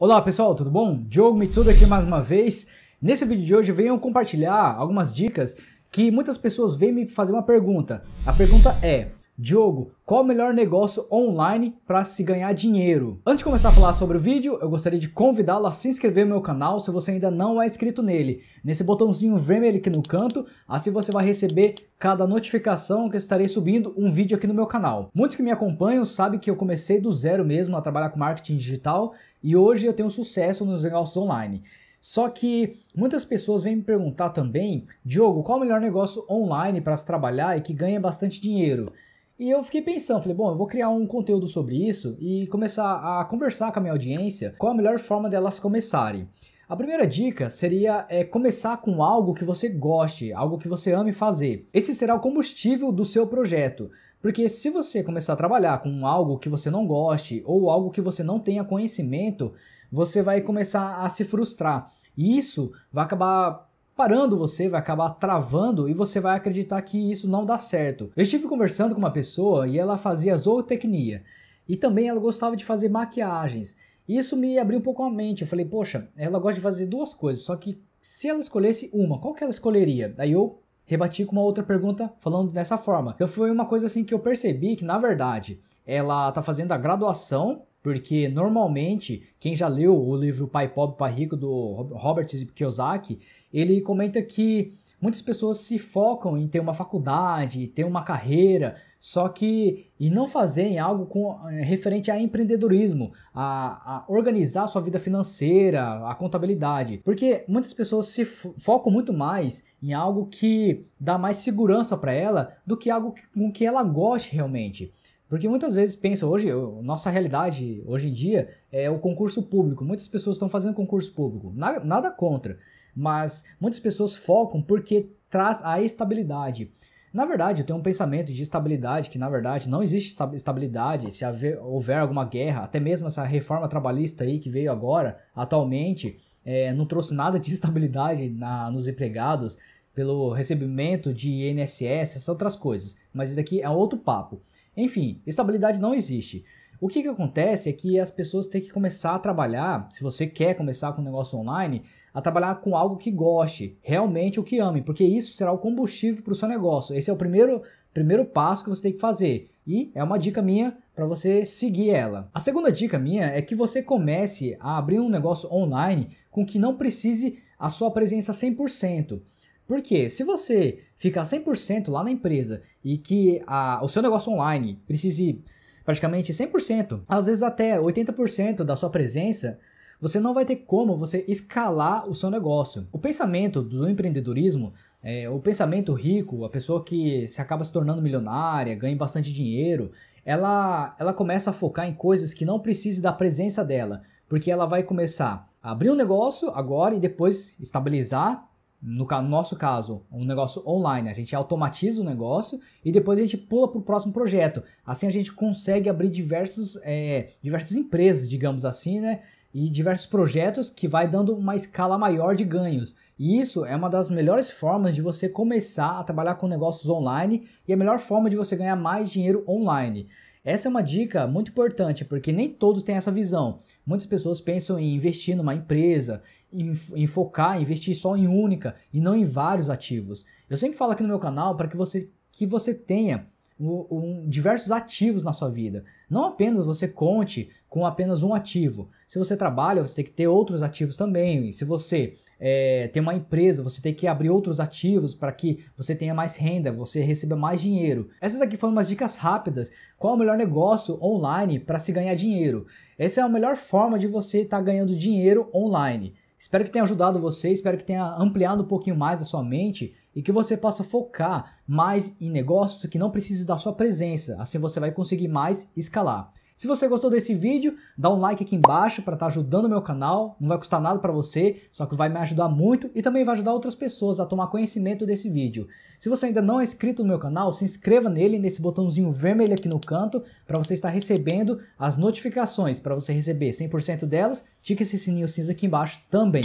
Olá pessoal, tudo bom? Diogo Mitsuda aqui mais uma vez. Nesse vídeo de hoje venho compartilhar algumas dicas que muitas pessoas vêm me fazer uma pergunta. A pergunta é: Diogo, qual o melhor negócio online para se ganhar dinheiro? Antes de começar a falar sobre o vídeo, eu gostaria de convidá-lo a se inscrever no meu canal se você ainda não é inscrito nele. Nesse botãozinho vermelho aqui no canto, assim você vai receber cada notificação que estarei subindo um vídeo aqui no meu canal. Muitos que me acompanham sabem que eu comecei do zero mesmo a trabalhar com marketing digital e hoje eu tenho sucesso nos negócios online. Só que muitas pessoas vêm me perguntar também, Diogo, qual o melhor negócio online para se trabalhar e que ganha bastante dinheiro? E eu fiquei pensando, falei, bom, eu vou criar um conteúdo sobre isso e começar a conversar com a minha audiência qual a melhor forma delas começarem. A primeira dica seria é, começar com algo que você goste, algo que você ame fazer. Esse será o combustível do seu projeto. Porque se você começar a trabalhar com algo que você não goste ou algo que você não tenha conhecimento, você vai começar a se frustrar. E isso vai acabar parando você, vai acabar travando e você vai acreditar que isso não dá certo. Eu estive conversando com uma pessoa e ela fazia zootecnia e também ela gostava de fazer maquiagens. Isso me abriu um pouco a mente. Eu falei, poxa, ela gosta de fazer duas coisas, só que se ela escolhesse uma, qual que ela escolheria? Daí eu rebati com uma outra pergunta falando dessa forma. Então foi uma coisa assim que eu percebi que, na verdade, ela tá fazendo a graduação porque normalmente quem já leu o livro Pai Pobre Pai Rico do Robert Kiyosaki, ele comenta que muitas pessoas se focam em ter uma faculdade, ter uma carreira, só que e não fazerem algo com, eh, referente a empreendedorismo, a, a organizar sua vida financeira, a contabilidade, porque muitas pessoas se focam muito mais em algo que dá mais segurança para ela do que algo com que ela goste realmente. Porque muitas vezes pensam, hoje, nossa realidade hoje em dia é o concurso público. Muitas pessoas estão fazendo concurso público. Nada, nada contra. Mas muitas pessoas focam porque traz a estabilidade. Na verdade, eu tenho um pensamento de estabilidade, que na verdade não existe estabilidade. Se haver, houver alguma guerra, até mesmo essa reforma trabalhista aí que veio agora, atualmente, é, não trouxe nada de estabilidade na, nos empregados, pelo recebimento de INSS, essas outras coisas. Mas isso aqui é outro papo. Enfim, estabilidade não existe. O que, que acontece é que as pessoas têm que começar a trabalhar, se você quer começar com um negócio online, a trabalhar com algo que goste, realmente o que ame, porque isso será o combustível para o seu negócio. Esse é o primeiro, primeiro passo que você tem que fazer. E é uma dica minha para você seguir ela. A segunda dica minha é que você comece a abrir um negócio online com que não precise a sua presença 100%. Porque se você ficar 100% lá na empresa e que a, o seu negócio online precise praticamente 100%, às vezes até 80% da sua presença, você não vai ter como você escalar o seu negócio. O pensamento do empreendedorismo, é, o pensamento rico, a pessoa que se acaba se tornando milionária, ganha bastante dinheiro, ela, ela começa a focar em coisas que não precise da presença dela, porque ela vai começar a abrir um negócio agora e depois estabilizar no nosso caso, um negócio online. A gente automatiza o negócio e depois a gente pula para o próximo projeto. Assim a gente consegue abrir diversos, é, diversas empresas, digamos assim, né? E diversos projetos que vai dando uma escala maior de ganhos. E isso é uma das melhores formas de você começar a trabalhar com negócios online e a melhor forma de você ganhar mais dinheiro online. Essa é uma dica muito importante, porque nem todos têm essa visão. Muitas pessoas pensam em investir numa empresa, em, em focar, investir só em única e não em vários ativos. Eu sempre falo aqui no meu canal para que você, que você tenha um, um, diversos ativos na sua vida. Não apenas você conte com apenas um ativo. Se você trabalha, você tem que ter outros ativos também. E se você é, ter uma empresa, você tem que abrir outros ativos para que você tenha mais renda, você receba mais dinheiro. Essas aqui foram umas dicas rápidas. Qual é o melhor negócio online para se ganhar dinheiro? Essa é a melhor forma de você estar tá ganhando dinheiro online. Espero que tenha ajudado você, espero que tenha ampliado um pouquinho mais a sua mente e que você possa focar mais em negócios que não precisam da sua presença. Assim você vai conseguir mais escalar. Se você gostou desse vídeo, dá um like aqui embaixo para estar tá ajudando o meu canal. Não vai custar nada para você, só que vai me ajudar muito e também vai ajudar outras pessoas a tomar conhecimento desse vídeo. Se você ainda não é inscrito no meu canal, se inscreva nele nesse botãozinho vermelho aqui no canto para você estar recebendo as notificações, para você receber 100% delas. Tique esse sininho cinza aqui embaixo também.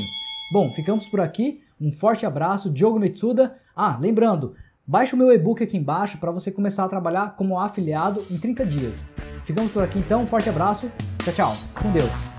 Bom, ficamos por aqui. Um forte abraço, Diogo Mitsuda. Ah, lembrando, Baixe o meu e-book aqui embaixo para você começar a trabalhar como afiliado em 30 dias. Ficamos por aqui então, um forte abraço, tchau, tchau, com Deus!